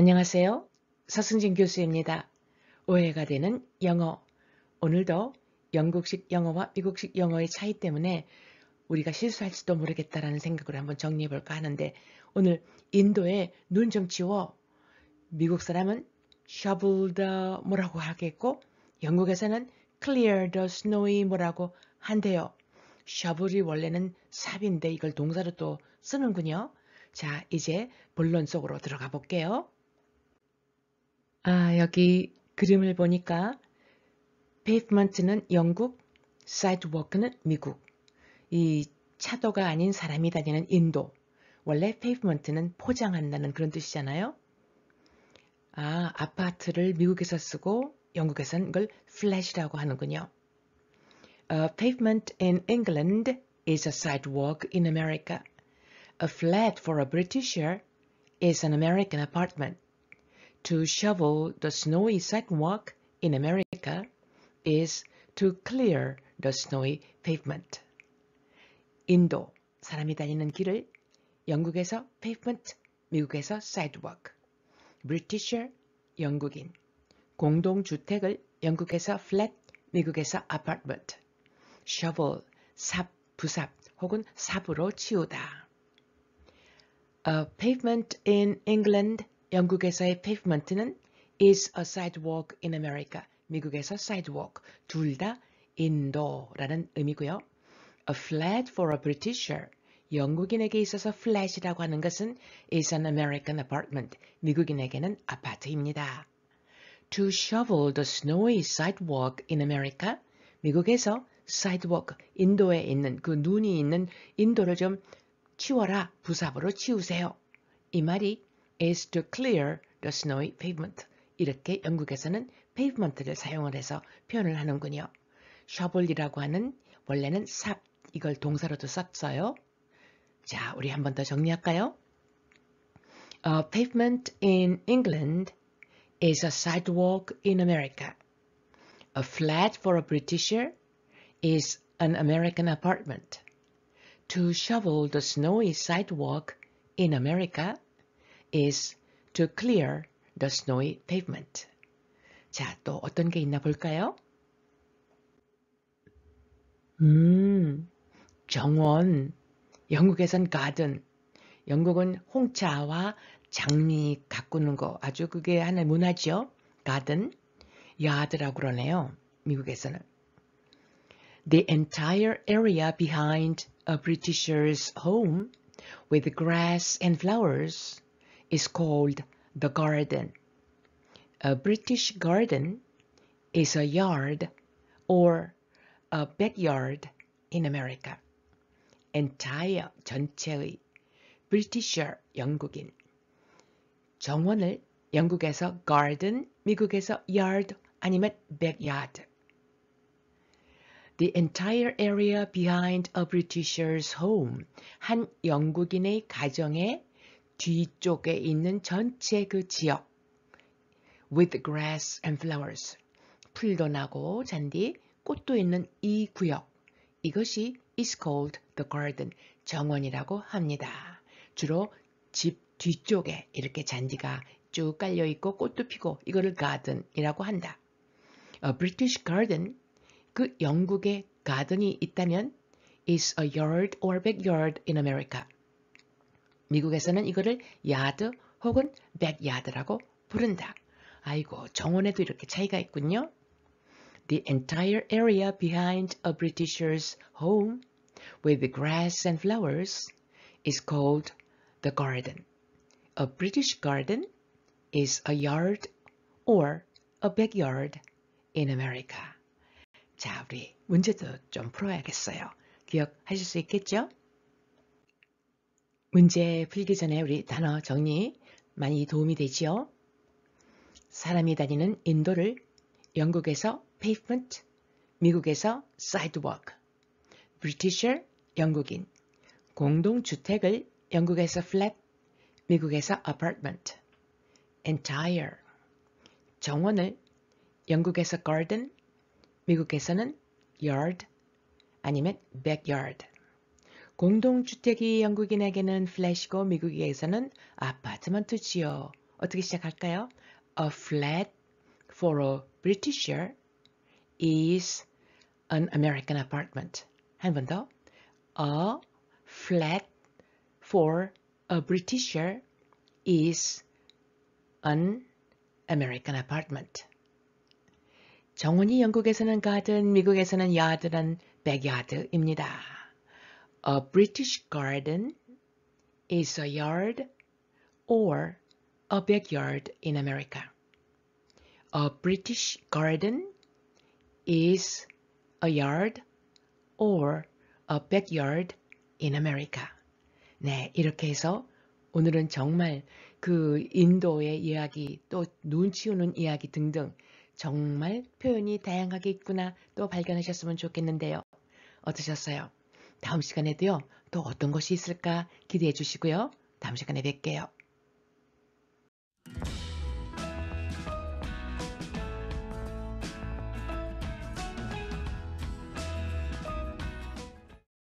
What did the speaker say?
안녕하세요. 서승진 교수입니다. 오해가 되는 영어. 오늘도 영국식 영어와 미국식 영어의 차이 때문에 우리가 실수할지도 모르겠다라는 생각으로 한번 정리해 볼까 하는데 오늘 인도에 눈 좀 치워. 미국 사람은 shovel the 뭐라고 하겠고 영국에서는 clear the snowy 뭐라고 한대요. shovel이 원래는 삽인데 이걸 동사로 또 쓰는군요. 자, 이제 본론 속으로 들어가 볼게요. 아, 여기 그림을 보니까 pavement는 영국, sidewalk는 미국, 이 차도가 아닌 사람이 다니는 인도, 원래 pavement는 포장한다는 그런 뜻이잖아요. 아, 아파트를 미국에서 쓰고 영국에서는 이걸 flash라고 하는군요. A pavement in England is a sidewalk in America. A flat for a Britisher is an American apartment. To shovel the snowy sidewalk in America is to clear the snowy pavement. 인도, 사람이 다니는 길을 영국에서 pavement, 미국에서 sidewalk. Britisher, 영국인. 공동 주택을 영국에서 flat, 미국에서 apartment. shovel, 삽, 부삽 혹은 삽으로 치우다. A pavement in England 영국에서의 pavement는 is a sidewalk in America. 미국에서 sidewalk 둘다 indoor라는 의미고요. A flat for a Britisher. 영국인에게 있어서 flat이라고 하는 것은 is an American apartment. 미국인에게는 아파트입니다. To shovel the snowy sidewalk in America. 미국에서 sidewalk, 인도에 있는 그 눈이 있는 인도를 좀 치워라, 부사부로 치우세요. 이 말이 is to clear the snowy pavement. 이렇게 영국에서는 pavement를 사용을 해서 표현을 하는군요. shovel이라고 하는 원래는 삽 이걸 동사로도 썼어요. 자, 우리 한더 정리할까요? A pavement in England is a sidewalk in America. A flat for a Britisher is an American apartment. To shovel the snowy sidewalk in America is to clear the snowy pavement. 자, 또 어떤 게 있나 볼까요? 음, 정원. 영국에선 가든. 영국은 홍차와 장미 가꾸는 거 아주 그게 하나의 문화죠. 가든. 야드라고 그러네요. 미국에서는. The entire area behind a Britisher's home with grass and flowers is called the garden. A British garden is a yard or a backyard in America. entire 전체의 Britisher 영국인 정원을 영국에서 garden, 미국에서 yard 아니면 backyard. The entire area behind a Britisher's home 한 영국인의 가정의 뒤쪽에 있는 전체 그 지역 with grass and flowers 풀도 나고 잔디 꽃도 있는 이 구역 이것이 is called the garden 정원이라고 합니다. 주로 집 뒤쪽에 이렇게 잔디가 쭉 깔려 있고 꽃도 피고 이거를 garden이라고 한다. A British garden 그 영국의 가든이 있다면 is a yard or backyard in America. 미국에서는 이거를 야드 혹은 백야드라고 부른다. 아이고, 정원에도 이렇게 차이가 있군요. The entire area behind a Britisher's home with the grass and flowers is called the garden. A British garden is a yard or a backyard in America. 자, 우리 문제도 좀 풀어야겠어요. 기억하실 수 있겠죠? 문제 풀기 전에 우리 단어 정리 많이 도움이 되지요. 사람이 다니는 인도를 영국에서 pavement, 미국에서 sidewalk, Britisher 영국인, 공동주택을 영국에서 flat, 미국에서 apartment, entire, 정원을 영국에서 garden, 미국에서는 yard 아니면 backyard, 공동주택이 영국인에게는 플랫이고 미국에서는 아파트먼트지요. 어떻게 시작할까요? A flat for a Britisher is an American apartment. 한 번 더. A flat for a Britisher is an American apartment. 정원이 영국에서는 가든, 미국에서는 야드란 백야드입니다. A British garden is a yard or a backyard in America. A British garden is a yard or a backyard in America. 네, 이렇게 해서 오늘은 정말 그 인도의 이야기 또 눈치우는 이야기 등등 정말 표현이 다양하게 있구나 또 발견하셨으면 좋겠는데요. 어떠셨어요? 다음 시간에도요, 또 어떤 것이 있을까 기대해 주시고요. 다음 시간에 뵐게요.